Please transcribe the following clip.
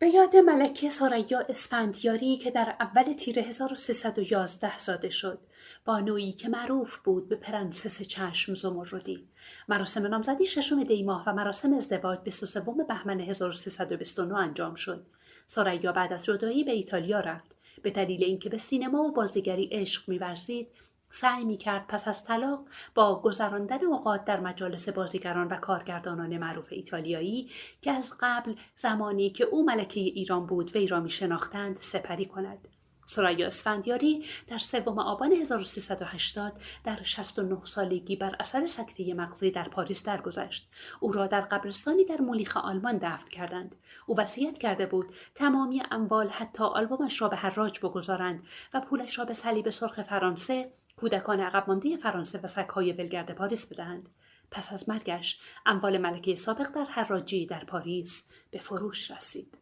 به یاد ملکه سارایا اسفندیاری که در اول تیر 1311 زاده شد بانویی که معروف بود به پرنسس چشم زمردی مراسم نامزدی ششم دی ماه و مراسم ازدواج 23 بهمن 1329 انجام شد سارایا بعد از جدایی به ایتالیا رفت به دلیل اینکه به سینما و بازیگری عشق میورزید سعی می کرد پس از طلاق با گذراندن اوقات در مجالس بازیگران و کارگردانان معروف ایتالیایی که از قبل زمانی که او ملکه ایران بود وی را می شناختند سپری کند. سرایا اسفندیاری در سوم آبان 1380 در 69 سالگی بر اثر سکته مغزی در پاریس درگذشت او را در قبرستانی در مولیخ آلمان دفن کردند او وصیت کرده بود تمامی اموال حتی آلبومش را به حراج بگذارند و پولش را به صلیب سرخ فرانسه کودکان عقب مانده فرانسه و سگهای ولگرد پاریس بدهند پس از مرگش اموال ملکه سابق در حراجی در پاریس به فروش رسید